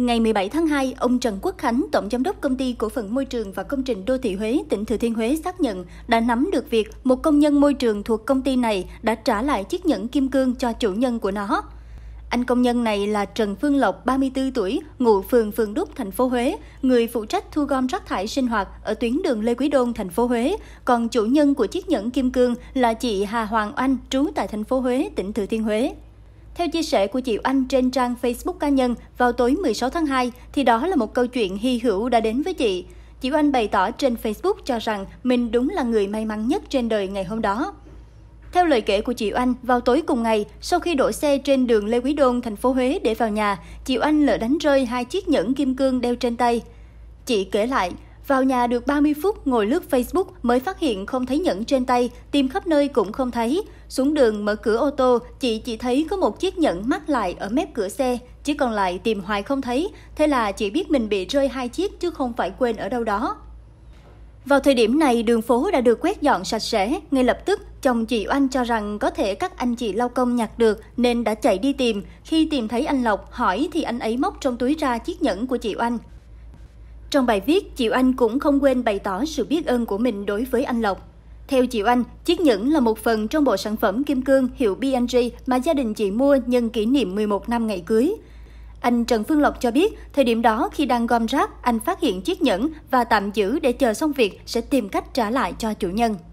Ngày 17 tháng 2, ông Trần Quốc Khánh, Tổng Giám đốc Công ty Cổ phần Môi trường và Công trình Đô thị Huế, tỉnh Thừa Thiên Huế xác nhận đã nắm được việc một công nhân môi trường thuộc công ty này đã trả lại chiếc nhẫn kim cương cho chủ nhân của nó. Anh công nhân này là Trần Phương Lộc, 34 tuổi, ngụ phường Phường Đúc, thành phố Huế, người phụ trách thu gom rác thải sinh hoạt ở tuyến đường Lê Quý Đôn, thành phố Huế. Còn chủ nhân của chiếc nhẫn kim cương là chị Hà Hoàng Anh, trú tại thành phố Huế, tỉnh Thừa Thiên Huế. Theo chia sẻ của chị Anh trên trang Facebook cá nhân vào tối 16 tháng 2, thì đó là một câu chuyện hy hữu đã đến với chị. Chị Anh bày tỏ trên Facebook cho rằng mình đúng là người may mắn nhất trên đời ngày hôm đó. Theo lời kể của chị Anh, vào tối cùng ngày, sau khi đổ xe trên đường Lê Quý Đôn, thành phố Huế để vào nhà, chị Anh lỡ đánh rơi hai chiếc nhẫn kim cương đeo trên tay. Chị kể lại, vào nhà được 30 phút ngồi lướt Facebook mới phát hiện không thấy nhẫn trên tay, tìm khắp nơi cũng không thấy. Xuống đường mở cửa ô tô, chị chỉ thấy có một chiếc nhẫn mắc lại ở mép cửa xe, chỉ còn lại tìm hoài không thấy. Thế là chị biết mình bị rơi hai chiếc chứ không phải quên ở đâu đó. Vào thời điểm này, đường phố đã được quét dọn sạch sẽ. Ngay lập tức, chồng chị Oanh cho rằng có thể các anh chị lao công nhặt được nên đã chạy đi tìm. Khi tìm thấy anh Lộc, hỏi thì anh ấy móc trong túi ra chiếc nhẫn của chị Oanh. Trong bài viết, Diệu Anh cũng không quên bày tỏ sự biết ơn của mình đối với anh Lộc. Theo Diệu Anh, chiếc nhẫn là một phần trong bộ sản phẩm kim cương hiệu B&G mà gia đình chị mua nhân kỷ niệm 11 năm ngày cưới. Anh Trần Phương Lộc cho biết, thời điểm đó khi đang gom rác, anh phát hiện chiếc nhẫn và tạm giữ để chờ xong việc sẽ tìm cách trả lại cho chủ nhân.